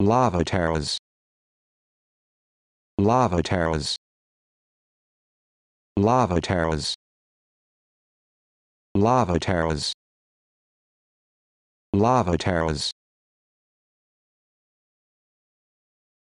lava terras lava terras lava terras lava terras lava terras